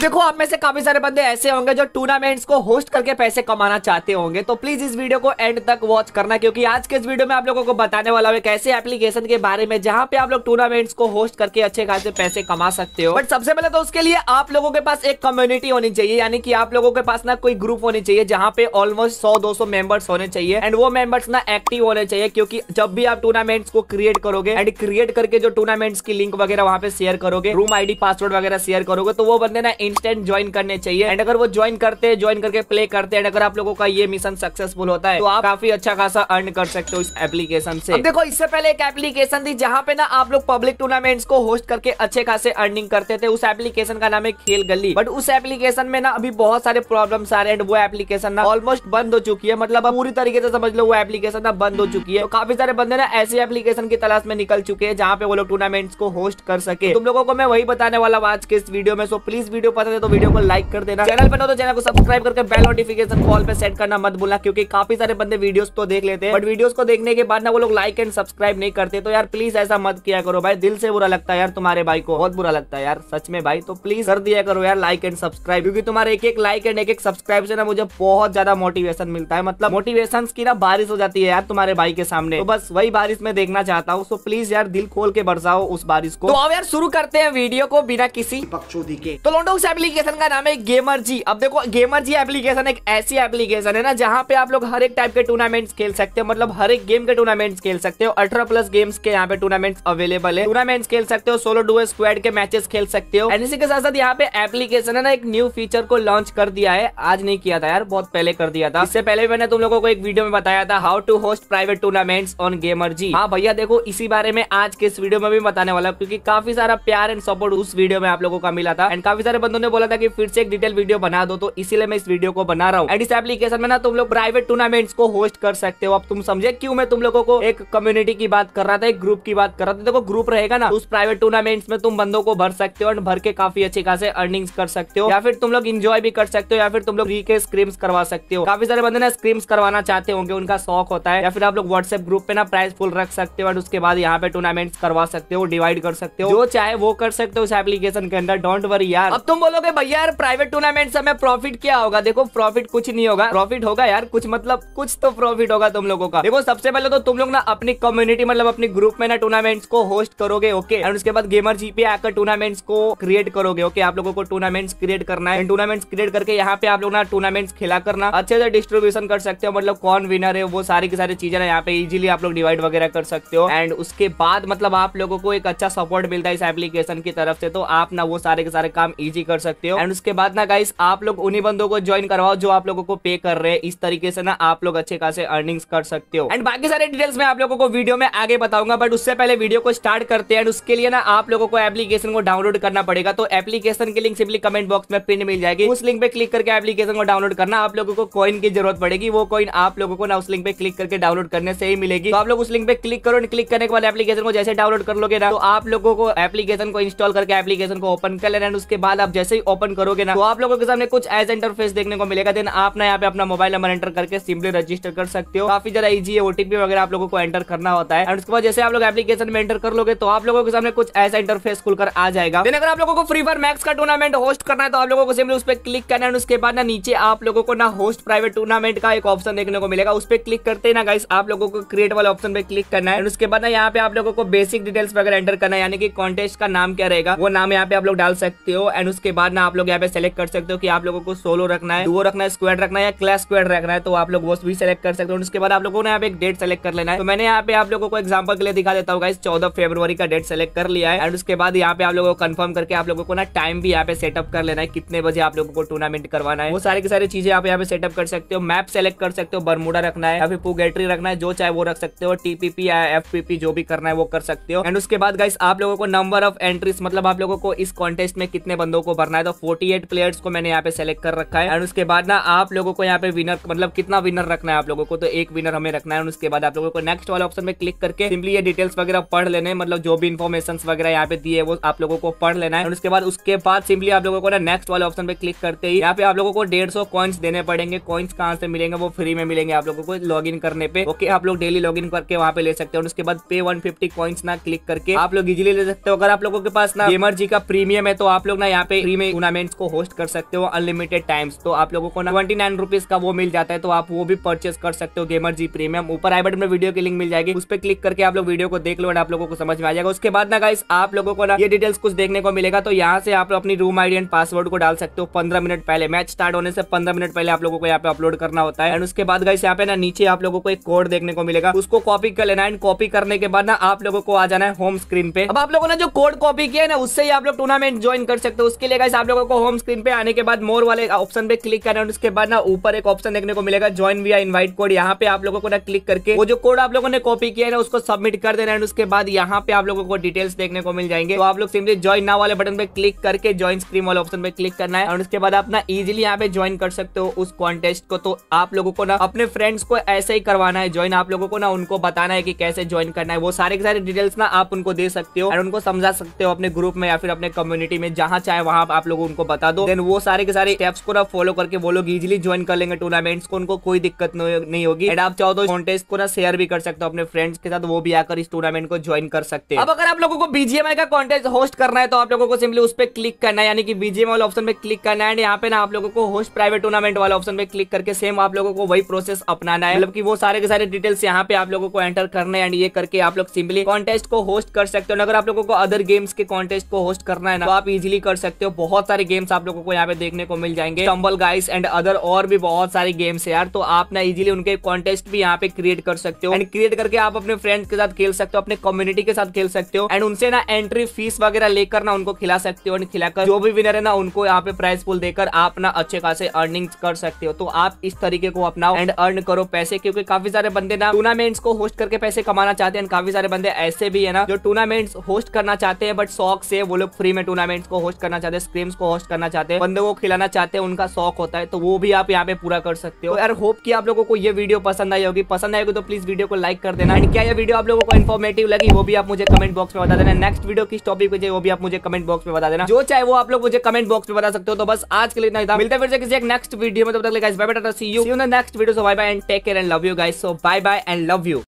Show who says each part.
Speaker 1: देखो आप में से काफी सारे बंदे ऐसे होंगे जो टूर्नामेंट्स को होस्ट करके पैसे कमाना चाहते होंगे तो प्लीज इस वीडियो को एंड तक वॉच करना क्योंकि आज के इस वीडियो में आप लोगों को बताने वाला हूँ ऐसे एप्लीकेशन के बारे में जहाँ पे आप लोग टूर्नामेंट्स को होस्ट करके अच्छे खासे पैसे कमा सकते हो बट सबसे पहले तो उसके लिए आप लोगों के पास एक कम्युनिटी होनी चाहिए यानी कि आप लोगों के पास ना कोई ग्रुप होनी चाहिए जहाँ पे ऑलमोस्ट सौ दो मेंबर्स होने चाहिए एंड वो मेंबर्स ना एक्टिव होने चाहिए क्योंकि जब भी आप टूर्नामेंट्स को क्रिएट करोगे एंड क्रिएट करके जो टूर्नामेंट्स की लिंक वगैरह वहाँ पे शेयर करोगे रूम आई पासवर्ड वगैरह शेयर करोगे तो वो बंदे ना इंस्टेंट ज्वाइन करने चाहिए एंड अगर वो ज्वाइन करते हैं ज्वाइन करके प्ले करते हैं अगर आप लोगों का ये मिशन सक्सेसफुल होता है तो आप काफी अच्छा खासा अर्न कर सकते हो इस एप्लीकेशन से देखो इससे पहले एक एप्लीकेशन थी जहाँ पे ना आप लोग पब्लिक टूर्नामेंट्स को होस्ट करके अच्छे खासे अर्निंग करते थे उस एप्लीकेशन का नाम है खेल गली बट उस एप्लीकेशन में ना अभी बहुत सारे प्रॉब्लम आ रहे हैं वो एप्लीकेशन ना ऑलमोस्ट बंद हो चुकी है मतलब पूरी तरीके से समझ लो वो एप्लीकेशन ना बंद हो चुकी है तो काफी सारे बंदे ना ऐसे एप्लीकेशन की तलाश में निकल चुके हैं जहाँ पे वो लोग टूर्नामेंट्स को होस्ट कर सके तुम लोगों को मैं वही बताने वाला हूँ आज के इस वीडियो में सो प्लीज वीडियो पसंद है तो वीडियो को लाइक कर देना चैनल पर ना तो चैनल को सब्सक्राइब करके बेल नोटिफिकेशन कॉल पर सेट करना मत भूलना क्योंकि काफी सारे बंदे वीडियो तो देख लेते हैं बट वीडियो को देखने के बाद ना वो लोग लाइक एंड सब्सक्राइब नहीं करते तो यार प्लीज ऐसा मत किया करो भाई दिल से बुरा लगता है यार तुम्हारे भाई को बहुत बुरा लगता है यार सच में भाई तो प्लीज कर दिया करो यार लाइक एंड सब्सक्राइब क्योंकि तुम्हारे एक एक लाइक एंड एक एक सब्सक्राइब से ना मुझे बहुत ज्यादा मोटिवेशन मिलता है मतलब मोटिवेशन की ना बारिश हो जाती है यार तुम्हारे भाई के सामने तो बस वही बारिश में देखना चाहता हूँ तो प्लीज यार दिल खोल के बरसाओ उस बारिश को तो अब यार शुरू करते हैं वीडियो को बिना किसी के तो लोडो एप्लीकेशन का नाम है गेमर जी अब देखो गेमर जी एप्लीकेशन एक ऐसी एप्लीकेशन है ना जहाँ पे आप लोग हर एक टाइप के टूर्नामेंट्स खेल सकते हो मतलब हर एक गेम के टूर्नामेंट्स खेल सकते हो अठारह प्लस गेम्स के यहाँ पे टूर्नामेंट्स अवेलेबल है टूर्नामेंट्स खेल सकते हो सोलो डुओ स्क्वाड के मैचेस खेल सकते हो एंड इसी के साथ साथ यहाँ पे एप्लीकेशन है ना एक न्यू फीचर को लॉन्च कर दिया है आज नहीं किया था यार बहुत पहले कर दिया था इससे पहले मैंने तुम लोगों को एक वीडियो में बताया था how to host private tournaments on gamer जी हाँ भैया देखो इसी बारे में आज के इस वीडियो में भी बताने वाला क्योंकि काफी सारा प्यार एंड सपोर्ट उस वीडियो में आप लोगों का मिला था एंड काफी सारे बंदों ने बोला था कि फिर से एक डिटेल वीडियो बना दो तो इसीलिए मैं इस वीडियो को बना रहा हूँ एंड इस एप्लीकेशन में ना तुम लोग प्राइवेट टूर्नामेंट्स को होस्ट कर सकते हो अब तुम समझे क्यों मैं तुम लोगों को एक कम्युनिटी की बात कर रहा था एक ग्रुप की बात कर रहा था देखो ग्रुप रहेगा ना उस प्राइवेट टूर्नामेंट्स में तुम बंदों को भर सकते हो और भर के काफी अच्छे खासे अर्निंग्स कर सकते हो या फिर तुम लोग इंजॉय भी कर सकते हो या फिर तुम लोग फ्री के स्क्रीम्स करवा सकते हो काफी सारे बंदे ना स्क्रीम्स करवाना चाहते होंगे उनका शौक होता है या फिर आप लोग व्हाट्सएप ग्रुप पे ना प्राइस फुल रख सकते हो और उसके बाद यहाँ पे टूर्नामेंट्स करवा सकते हो डिवाइड कर सकते हो जो चाहे वो कर सकते हो उस एप्लीकेशन के अंदर डोंट वरी यार अब तुम बोलोगे भैया यार प्राइवेट टूर्नामेंट से प्रॉफिट क्या होगा देखो प्रॉफिट कुछ नहीं होगा प्रॉफिट होगा यार कुछ मतलब कुछ तो प्रॉफिट होगा तुम लोगों का देखो सबसे पहले तो तुम लोग ना अपनी कम्युनिटी मतलब अपने ग्रुप में ना टूर्नामेंट्स को होस्ट करोगे ओके एंड उसके बाद गेमर जीपी आकर टूर्नामेंट्स को क्रिएट करोगे ओके आप लोगों को टूर्नामेंट्स क्रिएट करना है टूर्नामेंट्स क्रिएट करके यहाँ पे आप लोग ना टूर्नामेंट्स खेला करना अच्छे से डिस्ट्रीब्यूशन कर सकते हो मतलब कौन विनर है वो सारी की सारी चीजें ना यहाँ पे इजिली आप लोग डिवाइड वगैरह कर सकते हो एंड उसके बाद मतलब आप लोगों को एक अच्छा सपोर्ट मिलता है इस एप्लीकेशन की तरफ से तो आप ना वो सारे के सारे काम इजी कर सकते हो एंड उसके बाद ना गाइस आप लोग उन्हीं बंदों को ज्वाइन करवाओ जो आप लोगों को पे कर रहे हैं इस तरीके से ना आप लोग अच्छे खासे अर्निंग्स कर सकते हो एंड बाकी सारे डिटेल्स मैं आप लोगों को वीडियो में आगे बताऊंगा बट उससे पहले वीडियो को स्टार्ट करते हैं उसके लिए ना आप लोगों को एप्लीकेशन को डाउनलोड करना पड़ेगा तो एप्लीकेशन की लिंक सिंपली कमेंट बॉक्स में पिन मिल जाएगी उस लिंक पे क्लिक करके एप्लीकेशन को डाउनलोड करना आप लोगों को कॉइन की जरूरत पड़ेगी वो कॉइन आप लोगों को ना उस लिंक पे क्लिक करके डाउनलोड करने से ही मिलेगी तो आप लोग उस लिंक पे क्लिक करो क्लिक करने के बाद एप्लीकेशन को जैसे डाउनलोड कर लोगे ना तो आप लोगों को एप्लीकेशन को इंस्टॉल करके एप्लीकेशन को ओपन कर लेना उसके बाद आप जैसे ही ओपन करोगे ना तो आप लोगों के सामने कुछ एज इंटरफेस देखने को मिलेगा देन आप ना यहाँ पे अपना मोबाइल नंबर एंटर करके सिंपली रजिस्टर कर सकते हो काफी ज्यादा इजी है ओटीपी वगैरह आप लोगों को एंटर करना होता है एंड उसके बाद जैसे आप लोग एप्लीकेशन में एंटर कर लोगे तो आप लोगों के सामने कुछ ऐसा इंटरफेस खुलकर आ जाएगा देन अगर आप लोगों को फ्री फायर मैक्स का टूर्नामेंट होस्ट करना है तो आप लोगों को सिंपली उस पर क्लिक करना है उसके बाद ना नीचे आप लोगों को ना होस्ट प्राइवेट टूर्नामेंट का एक ऑप्शन देखने को मिलेगा उस पर क्लिक करते ना गाइस आप लोगों को क्रिएट वाले ऑप्शन पे क्लिक करना है उसके बाद ना यहाँ पे आप लोगों को बेसिक डिटेल्स वगैरह एंटर करना है यानी कि कॉन्टेस्ट का नाम क्या रहेगा वो नाम यहाँ पे आप लोग डाल सकते हो एंड उसके उसके बाद ना आप लोग यहाँ पे सेलेक्ट कर सकते हो कि आप लोगों को सोलो रखना है वो रखना है स्क्वाड रखना है या क्लैश स्क्वाड रखना है तो आप लोग वो भी सेलेक्ट कर सकते हो उसके बाद आप लोगों ने यहाँ पे एक डेट सेलेक्ट कर लेना है तो मैंने यहाँ पे आप लोगों को एग्जाम्पल के लिए दिखा देता हूँ चौदह फेब्रवरी का डेट सेलेक्ट कर लिया है एंड उसके बाद यहाँ पे आप लोगों को कन्फर्म करके आप लोगों को ना टाइम भी यहाँ पे सेटअप कर लेना है कितने बजे आप लोगों को टूर्नामेंट करवाना है वो सारी की सारी चीजें आप यहाँ पे सेटअप कर सकते हो मैप सेलेक्ट कर सकते हो बरमुडा रखना है या फिर पुगेट्री रखना है जो चाहे वो रख सकते हो टीपीपी या एफपीपी जो भी करना है वो कर सकते हो एंड उसके बाद गाइस आप लोगों को नंबर ऑफ एंट्रीज मतलब आप लोगों को इस कॉन्टेस्ट में कितने बंदों को भरना है तो 48 प्लेयर्स को मैंने यहाँ पे सेलेक्ट कर रखा है एंड उसके बाद ना आप लोगों को यहाँ पे विनर मतलब कितना विनर रखना है आप लोगों को तो एक विनर हमें रखना है उसके बाद आप लोगों को नेक्स्ट वाले ऑप्शन में क्लिक करके सिंपली ये डिटेल्स वगैरह पढ़ लेने मतलब जो भी इन्फॉर्मेशन वगैरह यहाँ पे दिए वो आप लोगों को पढ़ लेना है उसके बाद उसके बाद सिंपली आप लोगों को ना नेक्स्ट वाले ऑप्शन पे क्लिक करते ही यहाँ पे आप लोगों को डेढ़ सौ कॉइन्स देने पड़ेंगे कॉइन्स कहाँ से मिलेंगे वो फ्री में मिलेंगे आप लोगों को लॉग इन करने पे ओके आप लोग डेली लॉग इन करके वहाँ पे ले सकते हो उसके बाद पे वन फिफ्टी कॉइन्स ना क्लिक करके आप लोग इजिली ले सकते हो अगर आप लोगों के पास ना गेमर जी का प्रीमियम है तो आप लोग ना यहाँ पे फ्री में टूर्नामेंट्स को होस्ट कर सकते हो अनलिमिटेड टाइम्स तो आप लोगों को ट्वेंटी नाइन रुपीज का वो मिल जाता है तो आप वो भी परचेस कर सकते हो गेमर जी प्रीमियम ऊपर आई बटन में वीडियो की लिंक मिल जाएगी उस पर क्लिक करके आप लोग वीडियो को देख लो और आप लोगों को समझ में आ जाएगा उसके बाद ना गाइस आप लोगों को ना ये डिटेल्स कुछ देखने को मिलेगा तो यहाँ से आप लोग अपनी रूम आईडी एंड पासवर्ड को डाल सकते हो पंद्रह मिनट पहले मैच स्टार्ट होने से पंद्रह मिनट पहले आप लोगों को यहाँ पे अपलोड करना होता है एंड उसके बाद गाइस यहाँ पे ना नीचे आप लोगों को एक कोड देखने को मिलेगा उसको कॉपी कर लेना एंड कॉपी करने के बाद ना आप लोगों को आ जाना है होम स्क्रीन पे अब आप लोगों ने जो कोड कॉपी किया है ना उससे ही आप लोग टूर्नामेंट ज्वाइन कर सकते हो उसके लिए इस आप लोगों को होम स्क्रीन पे आने के बाद मोर वाले ऑप्शन पे क्लिक करना है उसके बाद ना ऊपर एक ऑप्शन देखने को मिलेगा ज्वाइन वी इनवाइट कोड यहाँ पे आप लोगों को ना क्लिक करके वो जो कोड आप लोगों ने कॉपी किया है ना उसको सबमिट कर देना है उसके बाद यहाँ पे आप लोगों को डिटेल्स देखने को मिल जाएंगे तो आप लोग सिंपली ज्वाइन ना वाले बटन पे क्लिक करके ज्वाइन स्क्रीन वाले ऑप्शन पे क्लिक करना है और उसके बाद आप ना इजिली यहाँ पे ज्वाइन कर सकते हो उस कॉन्टेस्ट को तो आप लोगों को ना अपने फ्रेंड्स को ऐसे ही करवाना है ज्वाइन आप लोगों को ना उनको बताना है कि कैसे ज्वाइन करना है वो सारे के सारे डिटेल्स ना आप उनको दे सकते हो और उनको समझा सकते हो अपने ग्रुप में या फिर अपने कम्युनिटी में जहाँ चाहे वहाँ आप लोग उनको बता दो देन वो सारे के सारे स्टेप्स को ना फॉलो करके वो लोग इजिली ज्वाइन कर लेंगे टूर्नामेंट्स को उनको कोई दिक्कत नहीं होगी एंड आप चाहो तो कॉन्टेस्ट को ना शेयर भी कर सकते हो अपने फ्रेंड्स के साथ वो भी आकर इस टूर्नामेंट को ज्वाइन कर सकते हैं अब अगर आप लोगों को बीजीएमआई का कॉन्टेस्ट होस्ट करना है तो आप लोगों को सिंपली उस पर क्लिक करना है यानी कि बीजीएमआई वाले ऑप्शन में क्लिक करना है यहाँ पे ना आप लोगों को होस्ट प्राइवेट टूर्नामेंट वाले ऑप्शन पे क्लिक करके सेम आप लोगों को वही प्रोसेस अपनाना है मतलब की वो सारे के सारे डिटेल्स यहाँ पे आप लोगों को एंटर करने एंड ये करके आप लोग सिंपली कॉन्टेस्ट को होस्ट कर सकते हो अगर आप लोगों को अदर गेम्स के कॉन्टेस्ट को होस्ट करना है ना तो आप इजिली कर सकते हो बहुत सारे गेम्स आप लोगों को यहाँ पे देखने को मिल जाएंगे टम्बल गाइस एंड अदर और भी बहुत सारे गेम्स है यार तो आप ना इजिली उनके कॉन्टेस्ट भी यहाँ पे क्रिएट कर सकते हो एंड क्रिएट करके आप अपने फ्रेंड्स के साथ खेल सकते हो अपने कम्युनिटी के साथ खेल सकते हो एंड उनसे ना एंट्री फीस वगैरह लेकर ना उनको खिला सकते हो एंड खिलाकर जो भी विनर है ना उनको यहाँ पे प्राइस पुल देकर आप ना अच्छे खासे अर्निंग कर सकते हो तो आप इस तरीके को अपनाओ एंड अर्न करो पैसे क्योंकि काफी सारे बंदे ना टूर्नामेंट्स को होस्ट करके पैसे कमाना चाहते हैं काफी सारे बंदे ऐसे भी है ना जो टूर्नामेंट्स होस्ट करना चाहते हैं बट शौक से वो लोग फ्री में टूर्नामेंट्स को होस्ट करना चाहते हैं जो स्क्रीम्स को होस्ट करना चाहते हैं बंदों को खिलाना चाहते हैं उनका शौक होता है तो वो भी आप यहाँ पे पूरा कर सकते हो यार होप की आप लोगों को ये वीडियो पसंद आई होगी पसंद आएगी तो प्लीज वीडियो को लाइक कर देना एंड क्या ये वीडियो आप लोगों को इन्फॉर्मेटिव लगी वो भी आप मुझे कमेंट बॉक्स में बता देना नेक्स्ट वीडियो किस टॉपिक वो भी आप मुझे कमेंट बॉक्स में बता देना जो चाहे वो आप लोग मुझे कमेंट बॉक्स में बता सकते हो तो बस आज के लिए इतना मिलते फिर से किसी एक नेक्स्ट वीडियो में तब तक guys bye bye tata see you see you in the next video so bye bye and take care and love you guys so bye bye and love you